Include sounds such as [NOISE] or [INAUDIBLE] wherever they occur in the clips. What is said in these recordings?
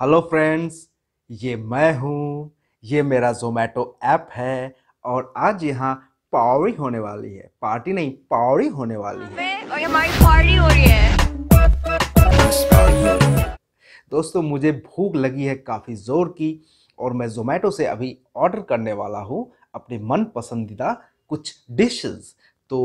hello friends ये मैं हूँ ये मेरा जोमेटो ऐप है और आज यहाँ पावड़ी होने वाली है पार्टी नहीं पावड़ी होने वाली है और हमारी पार्टी हो रही है दोस्तों मुझे भूख लगी है काफ़ी ज़ोर की और मैं जोमेटो से अभी ऑर्डर करने वाला हूँ अपने मन पसंदीदा कुछ डिशेस तो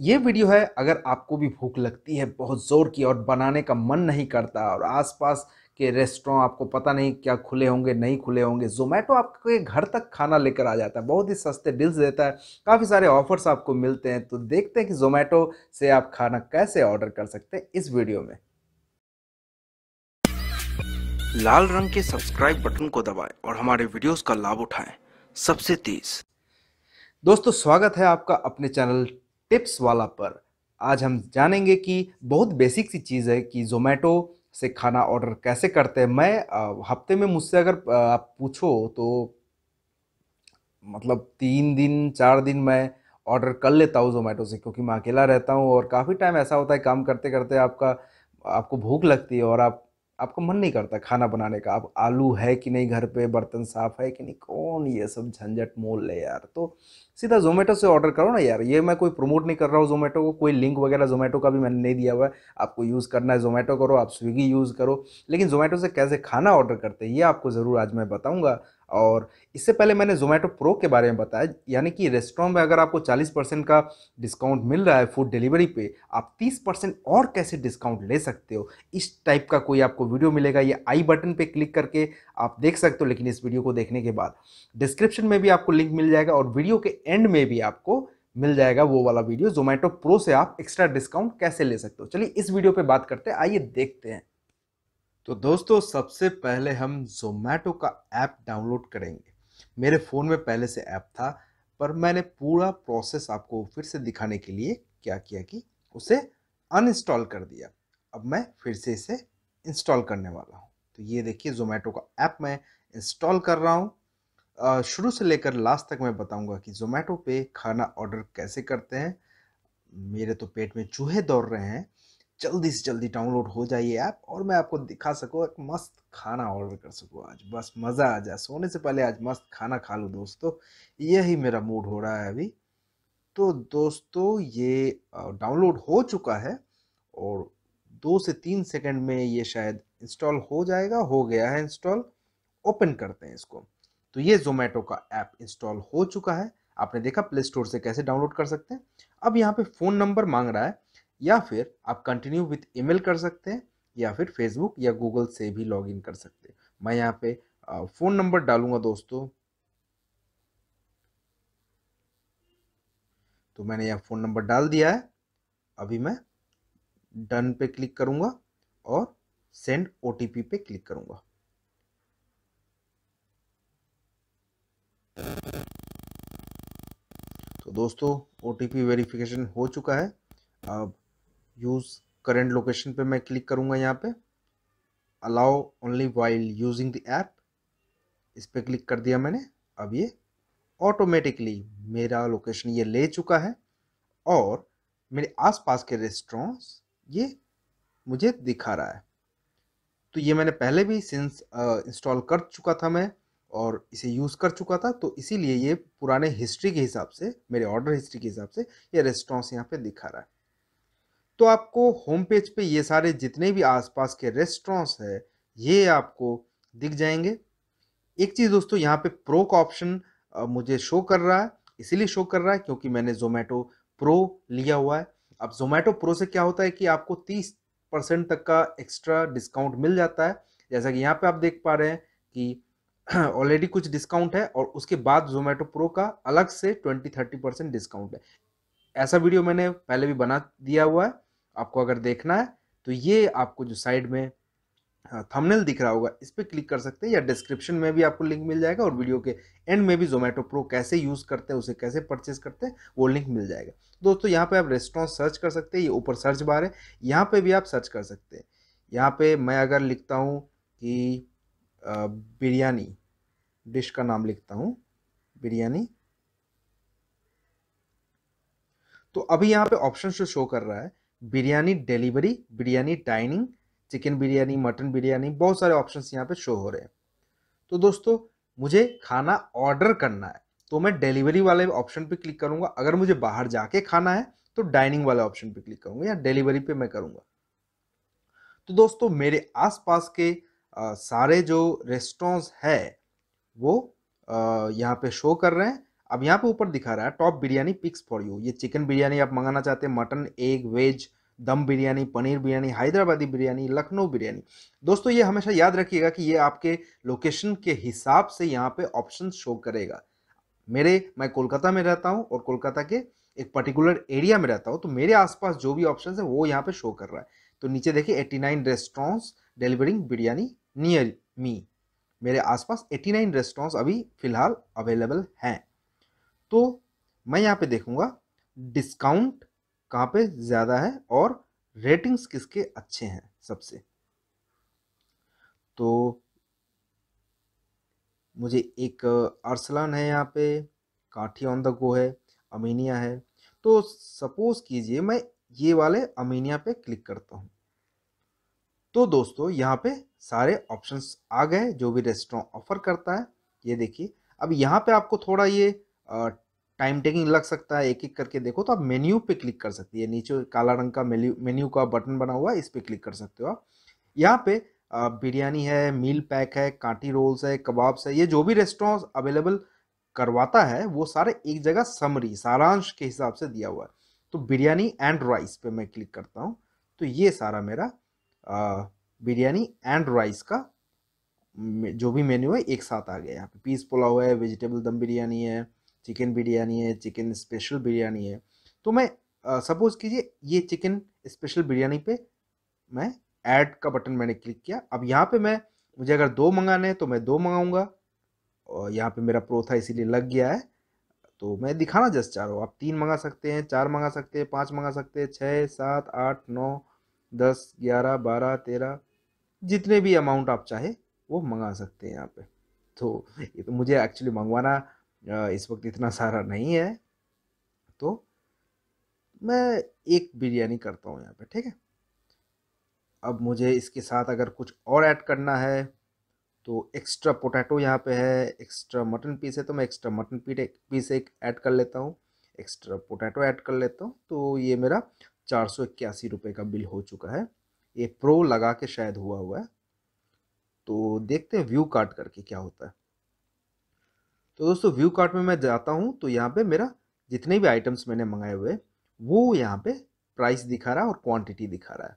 ये वीडियो है अगर आपको भी भूख लगती है बहुत ज़ोर की और बनाने का मन नहीं करता और आसपास पास कि रेस्टोरेंट आपको पता नहीं क्या खुले होंगे नहीं खुले होंगे जोमेटो आपके घर तक खाना लेकर आ जाता है बहुत ही सस्ते डील्स देता है काफ़ी सारे ऑफर्स आपको मिलते हैं तो देखते हैं कि जोमेटो से आप खाना कैसे ऑर्डर कर सकते हैं इस वीडियो में लाल रंग के सब्सक्राइब बटन को दबाएं और हमारे वीडियोस का लाभ उठाएं सबसे तेज दोस्तों स्वागत है आपका अपने चैनल टिप्स वाला पर आज हम जानेंगे कि बहुत बेसिक सी चीज़ है कि जोमेटो से खाना ऑर्डर कैसे करते हैं मैं हफ्ते में मुझसे अगर आप पूछो तो मतलब तीन दिन चार दिन मैं ऑर्डर कर लेता हूँ जोमेटो से क्योंकि मैं अकेला रहता हूँ और काफ़ी टाइम ऐसा होता है काम करते करते आपका आपको भूख लगती है और आप आपको मन नहीं करता खाना बनाने का आप आलू है कि नहीं घर पे बर्तन साफ़ है कि नहीं कौन ये सब झंझट मोल ले यार तो सीधा जोमेटो से ऑर्डर करो ना यार ये मैं कोई प्रमोट नहीं कर रहा हूँ जोमेटो को कोई लिंक वगैरह जोमेटो का भी मैंने नहीं दिया हुआ है आपको यूज़ करना है जोमेटो करो आप स्विगी यूज़ करो लेकिन जोमेटो से कैसे खाना ऑर्डर करते हैं ये आपको ज़रूर आज मैं बताऊँगा और इससे पहले मैंने जोमेटो प्रो के बारे में बताया यानी कि रेस्टोरेंट में अगर आपको 40 परसेंट का डिस्काउंट मिल रहा है फूड डिलीवरी पे आप 30 परसेंट और कैसे डिस्काउंट ले सकते हो इस टाइप का कोई आपको वीडियो मिलेगा ये आई बटन पे क्लिक करके आप देख सकते हो लेकिन इस वीडियो को देखने के बाद डिस्क्रिप्शन में भी आपको लिंक मिल जाएगा और वीडियो के एंड में भी आपको मिल जाएगा वो वाला वीडियो जोमेटो प्रो से आप एक्स्ट्रा डिस्काउंट कैसे ले सकते हो चलिए इस वीडियो पर बात करते हैं आइए देखते हैं तो दोस्तों सबसे पहले हम जोमेटो का ऐप डाउनलोड करेंगे मेरे फ़ोन में पहले से ऐप था पर मैंने पूरा प्रोसेस आपको फिर से दिखाने के लिए क्या किया कि उसे अनइंस्टॉल कर दिया अब मैं फिर से इसे इंस्टॉल करने वाला हूँ तो ये देखिए जोमेटो का ऐप मैं इंस्टॉल कर रहा हूँ शुरू से लेकर लास्ट तक मैं बताऊँगा कि जोमेटो पे खाना ऑर्डर कैसे करते हैं मेरे तो पेट में चूहे दौड़ रहे हैं जल्दी से जल्दी डाउनलोड हो जाए ये ऐप और मैं आपको दिखा सकूँ एक मस्त खाना ऑर्डर कर सकूँ आज बस मज़ा आ जाए सोने से पहले आज मस्त खाना खा लूँ दोस्तों यही मेरा मूड हो रहा है अभी तो दोस्तों ये डाउनलोड हो चुका है और दो से तीन सेकंड में ये शायद इंस्टॉल हो जाएगा हो गया है इंस्टॉल ओपन करते हैं इसको तो ये जोमेटो का ऐप इंस्टॉल हो चुका है आपने देखा प्ले स्टोर से कैसे डाउनलोड कर सकते हैं अब यहाँ पे फ़ोन नंबर मांग रहा है या फिर आप कंटिन्यू विथ ईमेल कर सकते हैं या फिर फेसबुक या गूगल से भी लॉग इन कर सकते हैं मैं यहाँ पे फ़ोन नंबर डालूंगा दोस्तों तो मैंने यहाँ फ़ोन नंबर डाल दिया है अभी मैं डन पे क्लिक करूंगा और सेंड ओ पे क्लिक करूंगा तो दोस्तों ओ टी वेरिफिकेशन हो चुका है अब यूज़ करेंट लोकेशन पे मैं क्लिक करूँगा यहाँ पे allow only while using the app इस पर क्लिक कर दिया मैंने अब ये ऑटोमेटिकली मेरा लोकेशन ये ले चुका है और मेरे आसपास के रेस्टोरेंट्स ये मुझे दिखा रहा है तो ये मैंने पहले भी सिंस इंस्टॉल uh, कर चुका था मैं और इसे यूज़ कर चुका था तो इसीलिए ये पुराने हिस्ट्री के हिसाब से मेरे ऑर्डर हिस्ट्री के हिसाब से ये रेस्टोरेंट्स यहाँ पे दिखा रहा है तो आपको होम पेज पे ये सारे जितने भी आसपास के रेस्टोरेंट्स है ये आपको दिख जाएंगे एक चीज़ दोस्तों यहाँ पे प्रो का ऑप्शन मुझे शो कर रहा है इसीलिए शो कर रहा है क्योंकि मैंने जोमेटो प्रो लिया हुआ है अब जोमेटो प्रो से क्या होता है कि आपको तीस परसेंट तक का एक्स्ट्रा डिस्काउंट मिल जाता है जैसा कि यहाँ पे आप देख पा रहे हैं कि ऑलरेडी [CLEARS THROAT] कुछ डिस्काउंट है और उसके बाद जोमेटो प्रो का अलग से ट्वेंटी थर्टी परसेंट डिस्काउंट है ऐसा वीडियो मैंने पहले भी बना दिया हुआ है आपको अगर देखना है तो ये आपको जो साइड में थंबनेल दिख रहा होगा इस पर क्लिक कर सकते हैं या डिस्क्रिप्शन में भी आपको लिंक मिल जाएगा और वीडियो के एंड में भी जोमेटो प्रो कैसे यूज़ करते हैं उसे कैसे परचेज करते हैं वो लिंक मिल जाएगा दोस्तों यहाँ पे आप रेस्टोरेंट सर्च कर सकते हैं ये ऊपर सर्च बार है यहाँ पे भी आप सर्च कर सकते हैं यहाँ पे मैं अगर लिखता हूँ कि बिरयानी डिश का नाम लिखता हूँ बिरयानी तो अभी यहाँ पे ऑप्शन शो कर रहा है biryani delivery biryani dining chicken biryani mutton biryani बहुत सारे ऑप्शंस यहाँ पे शो हो रहे हैं तो दोस्तों मुझे खाना ऑर्डर करना है तो मैं डिलीवरी वाले ऑप्शन पे क्लिक करूंगा अगर मुझे बाहर जाके खाना है तो डाइनिंग वाले ऑप्शन पे क्लिक करूंगा या डिलीवरी पे मैं करूंगा तो दोस्तों मेरे आसपास के आ, सारे जो रेस्टोरेंट्स है वो यहाँ पे शो कर रहे हैं अब यहाँ पे ऊपर दिखा रहा है top biryani picks for you ये चिकन बिरयानी आप मंगाना चाहते हैं मटन एग वेज दम बिरयानी पनीर बिरयानी हैदराबादी बिरयानी लखनऊ बिरयानी दोस्तों ये हमेशा याद रखिएगा कि ये आपके लोकेशन के हिसाब से यहाँ पे ऑप्शन शो करेगा मेरे मैं कोलकाता में रहता हूँ और कोलकाता के एक पर्टिकुलर एरिया में रहता हूँ तो मेरे आसपास जो भी ऑप्शन है वो यहाँ पे शो कर रहा है तो नीचे देखिए eighty nine restaurants delivering biryani near me मेरे आसपास नाइन रेस्टोरेंट्स अभी फिलहाल अवेलेबल हैं तो मैं यहाँ पे देखूंगा डिस्काउंट कहाँ पे ज़्यादा है और रेटिंग्स किसके अच्छे हैं सबसे तो मुझे एक अरसलान है यहाँ पे काठी ऑन द गो है अमीनिया है तो सपोज़ कीजिए मैं ये वाले अमीनिया पे क्लिक करता हूँ तो दोस्तों यहाँ पे सारे ऑप्शंस आ गए जो भी रेस्टोरेंट ऑफ़र करता है ये देखिए अब यहाँ पे आपको थोड़ा ये टाइम टेकिंग लग सकता है एक एक करके देखो तो आप मेन्यू पे क्लिक कर सकती है नीचे काला रंग का मेन्यू मेन्यू का बटन बना हुआ है इस पर क्लिक कर सकते हो आप यहाँ पे बिरयानी है मील पैक है कांटी रोल्स है कबाब्स है ये जो भी रेस्टोरेंट अवेलेबल करवाता है वो सारे एक जगह समरी सारांश के हिसाब से दिया हुआ है तो बिरयानी एंड राइस पे मैं क्लिक करता हूँ तो ये सारा मेरा बिरयानी एंड राइस का जो भी मेन्यू है एक साथ आ गया यहाँ पे पीस पुलाव है वेजिटेबल दम बिरयानी है चिकन बिरयानी है चिकन स्पेशल बिरयानी है तो मैं सपोज़ कीजिए ये चिकन स्पेशल बिरयानी पे मैं ऐड का बटन मैंने क्लिक किया अब यहाँ पे मैं मुझे अगर दो मंगाने हैं तो मैं दो मंगाऊंगा और यहाँ पे मेरा प्रो था इसीलिए लग गया है तो मैं दिखाना जस्ट चाह रहा हूँ आप तीन मंगा सकते हैं चार मंगा सकते हैं पाँच मंगा सकते हैं छः सात आठ नौ दस ग्यारह बारह तेरह जितने भी अमाउंट आप चाहे वो मंगा सकते हैं यहाँ पे तो ये तो मुझे एक्चुअली मंगवाना इस वक्त इतना सारा नहीं है तो मैं एक बिरयानी करता हूँ यहाँ पे ठीक है अब मुझे इसके साथ अगर कुछ और ऐड करना है तो एक्स्ट्रा पोटैटो यहाँ पे है एक्स्ट्रा मटन पीस है तो मैं एक्स्ट्रा मटन पीस एक ऐड कर लेता हूँ एक्स्ट्रा पोटैटो ऐड कर लेता हूँ तो ये मेरा चार सौ इक्यासी रुपये का बिल हो चुका है ये प्रो लगा के शायद हुआ हुआ है तो देखते हैं व्यू काट करके क्या होता है तो दोस्तों व्यू कार्ट में मैं जाता हूँ तो यहाँ पे मेरा जितने भी आइटम्स मैंने मंगाए हुए वो यहाँ पे प्राइस दिखा रहा है और क्वांटिटी दिखा रहा है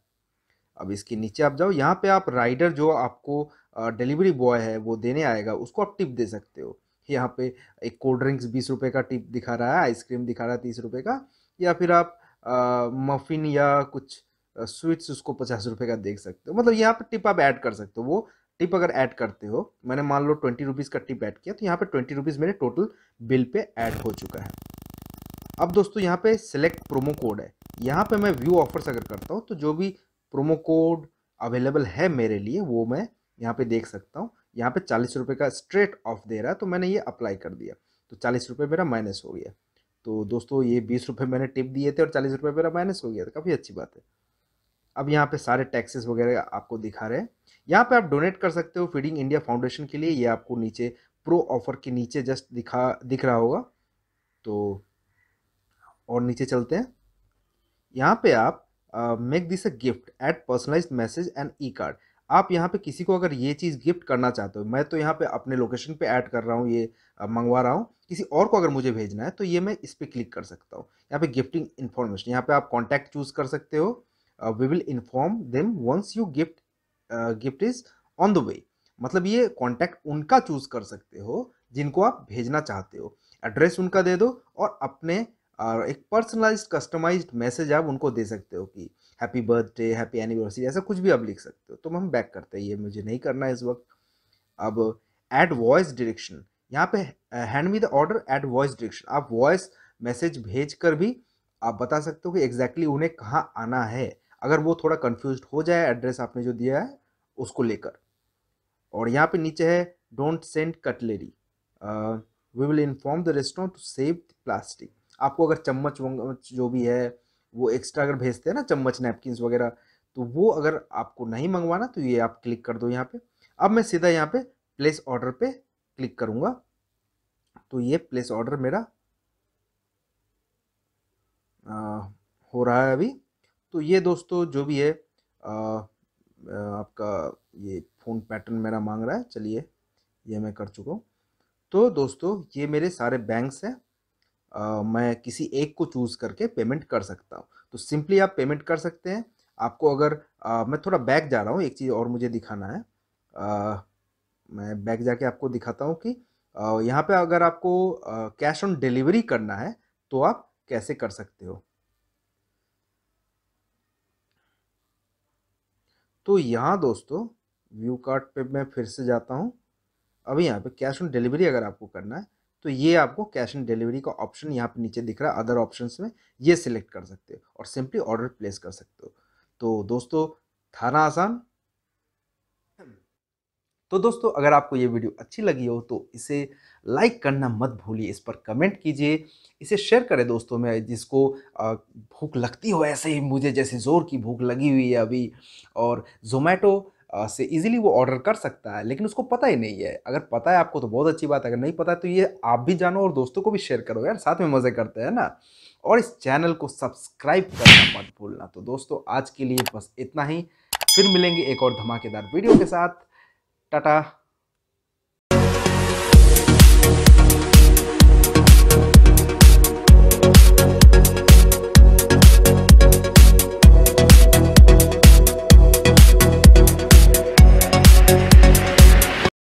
अब इसके नीचे आप जाओ यहाँ पे आप राइडर जो आपको डिलीवरी बॉय है वो देने आएगा उसको आप टिप दे सकते हो यहाँ पे एक कोल्ड ड्रिंक्स बीस रुपये का टिप दिखा रहा है आइसक्रीम दिखा रहा है तीस रुपये का या फिर आप मफिन या कुछ स्वीट्स उसको पचास रुपये का देख सकते हो मतलब यहाँ पर टिप आप ऐड कर सकते हो वो टिप अगर ऐड करते हो मैंने मान लो ट्वेंटी रुपीज़ का टिप ऐड किया तो यहाँ पे ट्वेंटी रुपीज़ मेरे टोटल बिल पे ऐड हो चुका है अब दोस्तों यहाँ पे सेलेक्ट प्रोमो कोड है यहाँ पे मैं व्यू ऑफर्स अगर करता हूँ तो जो भी प्रोमो कोड अवेलेबल है मेरे लिए वो मैं यहाँ पे देख सकता हूँ यहाँ पे चालीस रुपये का स्ट्रेट ऑफ दे रहा है तो मैंने ये अप्लाई कर दिया तो चालीस रुपये मेरा माइनस हो गया तो दोस्तों ये बीस रुपये मैंने टिप दिए थे और चालीस रुपये मेरा माइनस हो गया था काफ़ी अच्छी बात है अब यहाँ पे सारे टैक्सेस वगैरह आपको दिखा रहे हैं यहाँ पे आप डोनेट कर सकते हो फीडिंग इंडिया फाउंडेशन के लिए ये आपको नीचे प्रो ऑफर के नीचे जस्ट दिखा दिख रहा होगा तो और नीचे चलते हैं यहाँ पे आप make this a gift at personalize message and e card आप यहाँ पे किसी को अगर ये चीज़ गिफ्ट करना चाहते हो मैं तो यहाँ पे अपने लोकेशन पे ऐड कर रहा हूँ ये मंगवा रहा हूँ किसी और को अगर मुझे भेजना है तो ये मैं इस पर क्लिक कर सकता हूँ यहाँ पे गिफ्टिंग इन्फॉर्मेशन यहाँ पे आप कॉन्टैक्ट चूज़ कर सकते हो uh, we will inform them once you gift uh, gift is on the way मतलब ये कॉन्टैक्ट उनका चूज कर सकते हो जिनको आप भेजना चाहते हो एड्रेस उनका दे दो और अपने uh, एक पर्सनलाइज कस्टमाइज मैसेज आप उनको दे सकते हो कि हैप्पी बर्थडे हैप्पी एनिवर्सरी ऐसा कुछ भी आप लिख सकते हो तो हम बैक करते हैं ये मुझे नहीं करना है इस वक्त अब एट वॉइस डिरेक्शन यहाँ पे hand me the order at voice direction आप वॉइस मैसेज भेज कर भी आप बता सकते हो कि एग्जैक्टली exactly उन्हें कहाँ आना है अगर वो थोड़ा कन्फ्यूज हो जाए एड्रेस आपने जो दिया है उसको लेकर और यहाँ पे नीचे है don't send cutlery we will inform the restaurant to save plastic आपको अगर चम्मच वम्मच जो भी है वो एक्स्ट्रा अगर भेजते हैं ना चम्मच नैपकिनस वगैरह तो वो अगर आपको नहीं मंगवाना तो ये आप क्लिक कर दो यहाँ पे अब मैं सीधा यहाँ पे प्लेस ऑर्डर पे क्लिक करूँगा तो ये प्लेस ऑर्डर मेरा आ, हो रहा है अभी तो ये दोस्तों जो भी है आ, आपका ये फ़ोन पैटर्न मेरा मांग रहा है चलिए ये मैं कर चुका हूँ तो दोस्तों ये मेरे सारे बैंक्स हैं मैं किसी एक को चूज़ करके पेमेंट कर सकता हूँ तो सिंपली आप पेमेंट कर सकते हैं आपको अगर आ, मैं थोड़ा बैक जा रहा हूँ एक चीज़ और मुझे दिखाना है आ, मैं बैक जाके आपको दिखाता हूँ कि यहाँ पे अगर आपको कैश ऑन डिलीवरी करना है तो आप कैसे कर सकते हो तो यहाँ दोस्तों व्यू कार्ड पे मैं फिर से जाता हूँ अब यहाँ पे कैश ऑन डिलीवरी अगर आपको करना है तो ये आपको कैश ऑन डिलीवरी का ऑप्शन यहाँ पे नीचे दिख रहा है अदर ऑप्शंस में ये सिलेक्ट कर सकते हो और सिंपली ऑर्डर प्लेस कर सकते हो तो दोस्तों थाना आसान तो दोस्तों अगर आपको ये वीडियो अच्छी लगी हो तो इसे लाइक करना मत भूलिए इस पर कमेंट कीजिए इसे शेयर करें दोस्तों में जिसको भूख लगती हो ऐसे ही मुझे जैसे ज़ोर की भूख लगी हुई है अभी और जोमेटो से इजीली वो ऑर्डर कर सकता है लेकिन उसको पता ही नहीं है अगर पता है आपको तो बहुत अच्छी बात है अगर नहीं पता है तो ये आप भी जानो और दोस्तों को भी शेयर करो यार साथ में मज़े करते हैं ना और इस चैनल को सब्सक्राइब करना मत भूलना तो दोस्तों आज के लिए बस इतना ही फिर मिलेंगे एक और धमाकेदार वीडियो के साथ টাটা